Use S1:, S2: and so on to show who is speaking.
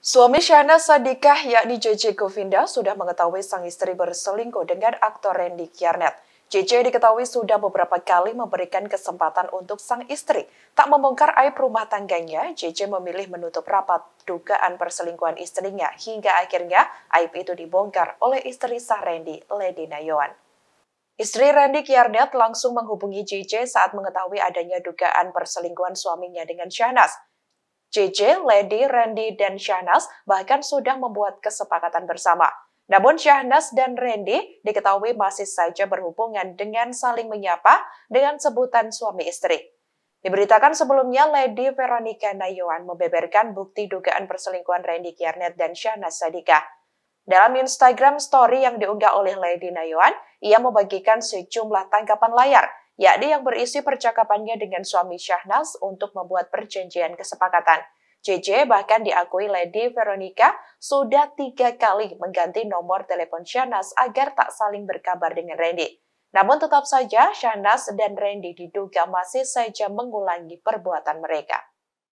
S1: Suami Syahna Sadikah yakni JJ Govinda sudah mengetahui sang istri berselingkuh dengan aktor Randy Kiarnet. JJ diketahui sudah beberapa kali memberikan kesempatan untuk sang istri. Tak membongkar aib rumah tangganya, JJ memilih menutup rapat dugaan perselingkuhan istrinya hingga akhirnya aib itu dibongkar oleh istri sah Randy, Lady Nayoan. Istri Randy Kiarnet langsung menghubungi JJ saat mengetahui adanya dugaan perselingkuhan suaminya dengan Syahnas. JJ, Lady, Randy, dan Syahnas bahkan sudah membuat kesepakatan bersama. Namun Syahnas dan Randy diketahui masih saja berhubungan dengan saling menyapa dengan sebutan suami istri. Diberitakan sebelumnya, Lady Veronica Nayuan membeberkan bukti dugaan perselingkuhan Randy Kiarnet dan Syahnas Sadika. Dalam Instagram story yang diunggah oleh Lady Nayuan, ia membagikan sejumlah tangkapan layar yakni yang berisi percakapannya dengan suami Syahnas untuk membuat perjanjian kesepakatan. JJ bahkan diakui Lady Veronica sudah tiga kali mengganti nomor telepon Syahnas agar tak saling berkabar dengan Randy. Namun tetap saja Syahnas dan Randy diduga masih saja mengulangi perbuatan mereka.